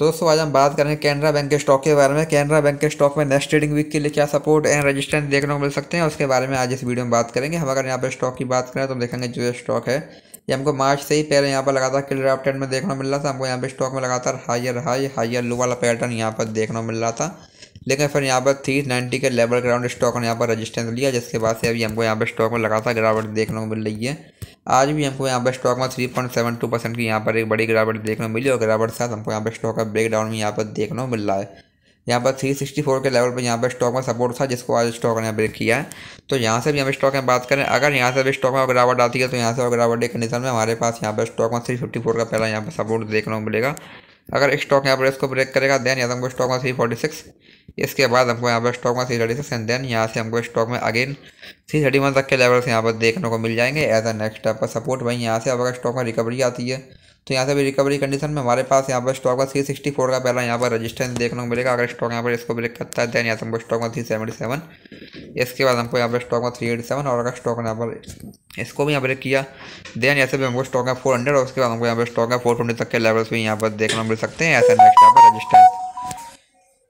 तो दोस्तों आज हम बात करेंगे कैनरा बैंक के स्टॉक के बारे में कैनरा बैंक के स्टॉक में नेक्स्ट ट्रेडिंग वीक के लिए क्या सपोर्ट एंड रेजिस्टेंस देखने को मिल सकते हैं उसके बारे में आज इस वीडियो में बात करेंगे हम अगर यहाँ पर स्टॉक की बात करें तो हम देखेंगे जो स्टॉक है ये हमको मार्च से ही पहले यहाँ पर लगातार क्लियर अप ट्रेंड में देखने को मिल रहा था हमको यहाँ पर स्टॉक में लगातार हाइयर हाई हाइयर लो वाला पैटर्न यहाँ पर देखने को मिल रहा था लेकिन फिर यहाँ पर थ्री नाइन्टी के लेवल ग्राउंड स्टॉक ने यहाँ पर रजिस्टेंस लिया जिसके बाद से अभी हमको यहाँ पर स्टॉक में लगातार गिरावट देखने को मिल रही है आज भी हमको यहाँ पर स्टॉक में three point seven two percent की यहाँ पर एक बड़ी गिरावट देखने को मिली और गिरावट साथ हमको यहाँ पर स्टॉक का ब्रेक डाउन भी यहाँ पर देखने को मिल रहा है यहाँ पर थ्री सिक्सटी फोर के लेवल पर यहाँ पर स्टॉक में सपोर्ट था जिसको आज स्टॉक ने ब्रेक किया है तो यहाँ से भी हम स्टॉक में बात करें अगर यहाँ से भी स्टॉक में गिरावट आती है तो यहाँ से गिरावट एक कंडीशन में हमारे पास यहाँ पर स्टॉक में फोर का पहला यहाँ पर सपोर्ट देखने को मिलेगा अगर स्टॉक यहाँ पर इसको ब्रेक करेगा देन यहाँ हमको स्टॉक में थ्री इसके बाद हमको यहाँ पर स्टॉक में three thirty six and then यहाँ से हमको स्टॉक में अगेन थ्री थर्टी वन तक के लेवल्स यहाँ पर देखने को मिल जाएंगे एज अ नेक्स्ट आपका सपोर्ट वहीं यहाँ से अगर स्टॉक में रिकवरी आती है तो यहाँ से भी रिकवरी कंडीशन में हमारे पास यहाँ पर स्टॉक का थ्री सिक्सटी फोर का पहला यहाँ पर रजिस्टेंस देखने को मिलेगा अगर स्टॉक यहाँ पर इसको ब्रेक करता है देन यहाँ से हमको स्टॉक में थ्री सेवेंटी सेवन इसके बाद हमको यहाँ पर स्टॉक में थ्री एटी सेवन और अगर स्टॉक यहाँ पर इसको भी यहाँ ब्रेक किया देन यहाँ से भी हमको स्टॉक है फोर हंड्रेड और उसके बाद हमको यहाँ पर स्टॉक है फोर ट्वेंटी तक के लेवल्स भी यहाँ पर देखने को मिल सकते हैं ऐसे नेक्स्ट यहाँ पर रजिस्टेंस